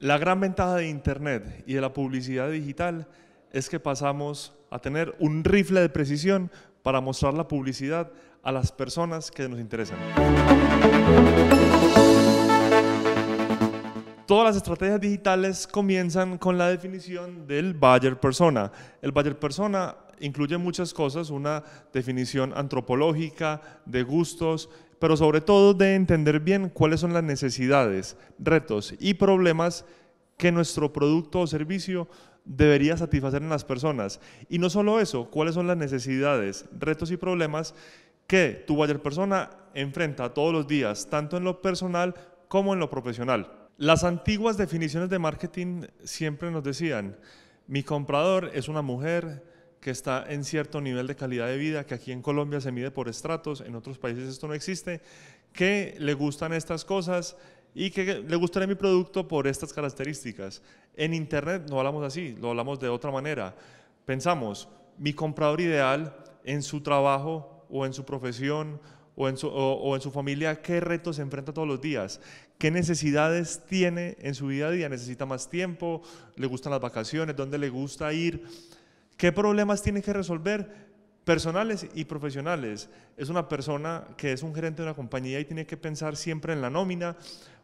La gran ventaja de Internet y de la publicidad digital es que pasamos a tener un rifle de precisión para mostrar la publicidad a las personas que nos interesan. Todas las estrategias digitales comienzan con la definición del buyer persona. El buyer persona incluye muchas cosas, una definición antropológica, de gustos, pero sobre todo de entender bien cuáles son las necesidades, retos y problemas que nuestro producto o servicio debería satisfacer en las personas. Y no solo eso, cuáles son las necesidades, retos y problemas que tu buyer persona enfrenta todos los días, tanto en lo personal como en lo profesional. Las antiguas definiciones de marketing siempre nos decían, mi comprador es una mujer, que está en cierto nivel de calidad de vida, que aquí en Colombia se mide por estratos, en otros países esto no existe, que le gustan estas cosas y que le gustará mi producto por estas características. En Internet no hablamos así, lo hablamos de otra manera. Pensamos, mi comprador ideal en su trabajo o en su profesión o en su, o, en su familia, qué retos se enfrenta todos los días, qué necesidades tiene en su vida a día, necesita más tiempo, le gustan las vacaciones, dónde le gusta ir ¿Qué problemas tiene que resolver? Personales y profesionales. Es una persona que es un gerente de una compañía y tiene que pensar siempre en la nómina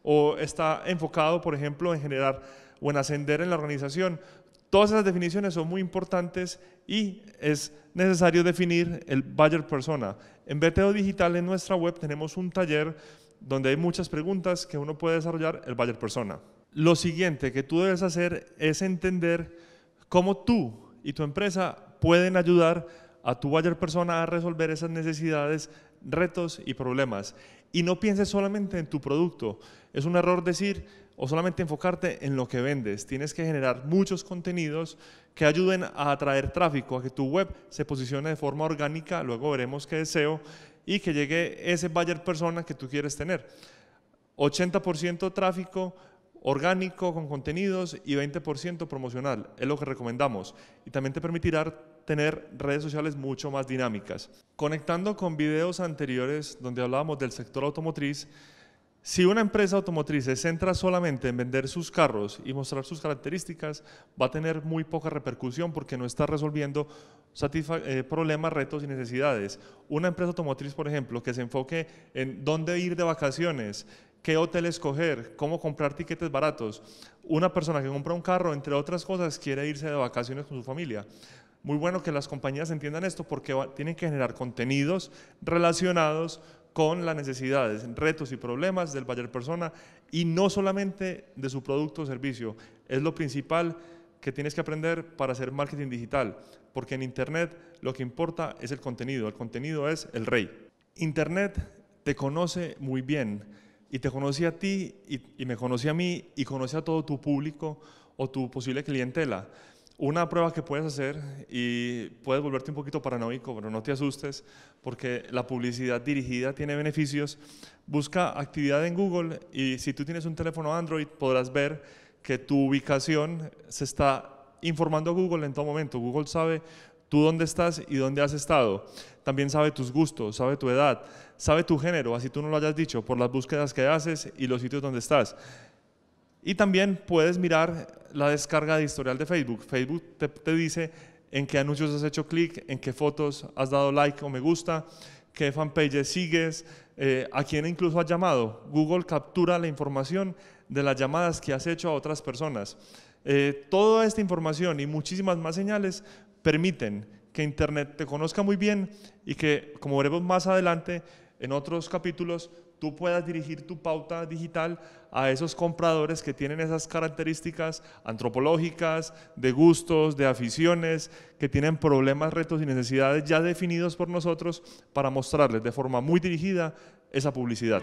o está enfocado, por ejemplo, en generar o en ascender en la organización. Todas esas definiciones son muy importantes y es necesario definir el buyer persona. En BTO Digital, en nuestra web, tenemos un taller donde hay muchas preguntas que uno puede desarrollar el buyer persona. Lo siguiente que tú debes hacer es entender cómo tú y tu empresa pueden ayudar a tu buyer persona a resolver esas necesidades, retos y problemas. Y no pienses solamente en tu producto. Es un error decir o solamente enfocarte en lo que vendes. Tienes que generar muchos contenidos que ayuden a atraer tráfico, a que tu web se posicione de forma orgánica, luego veremos qué deseo, y que llegue ese buyer persona que tú quieres tener. 80% tráfico, orgánico con contenidos y 20% promocional. Es lo que recomendamos. Y también te permitirá tener redes sociales mucho más dinámicas. Conectando con videos anteriores donde hablábamos del sector automotriz, si una empresa automotriz se centra solamente en vender sus carros y mostrar sus características, va a tener muy poca repercusión porque no está resolviendo eh, problemas, retos y necesidades. Una empresa automotriz, por ejemplo, que se enfoque en dónde ir de vacaciones, qué hotel escoger, cómo comprar tiquetes baratos. Una persona que compra un carro, entre otras cosas, quiere irse de vacaciones con su familia. Muy bueno que las compañías entiendan esto porque tienen que generar contenidos relacionados con las necesidades, retos y problemas del buyer persona y no solamente de su producto o servicio. Es lo principal que tienes que aprender para hacer marketing digital, porque en Internet lo que importa es el contenido, el contenido es el rey. Internet te conoce muy bien y te conoce a ti y, me conoce a mí y conoce a todo tu público o tu posible clientela. Una prueba que puedes hacer y puedes volverte un poquito paranoico, pero no te asustes porque la publicidad dirigida tiene beneficios. Busca actividad en Google y si tú tienes un teléfono Android podrás ver que tu ubicación se está informando a Google en todo momento. Google sabe tú dónde estás y dónde has estado. También sabe tus gustos, sabe tu edad, sabe tu género, así tú no lo hayas dicho, por las búsquedas que haces y los sitios donde estás. Y también puedes mirar la descarga de historial de Facebook. Facebook te, dice en qué anuncios has hecho clic, en qué fotos has dado like o me gusta, qué fanpages sigues, eh, a quién incluso has llamado. Google captura la información de las llamadas que has hecho a otras personas. Eh, toda esta información y muchísimas más señales permiten que Internet te conozca muy bien y que, como veremos más adelante en otros capítulos, tú puedas dirigir tu pauta digital a esos compradores que tienen esas características antropológicas, de gustos, de aficiones, que tienen problemas, retos y necesidades ya definidos por nosotros para mostrarles de forma muy dirigida esa publicidad.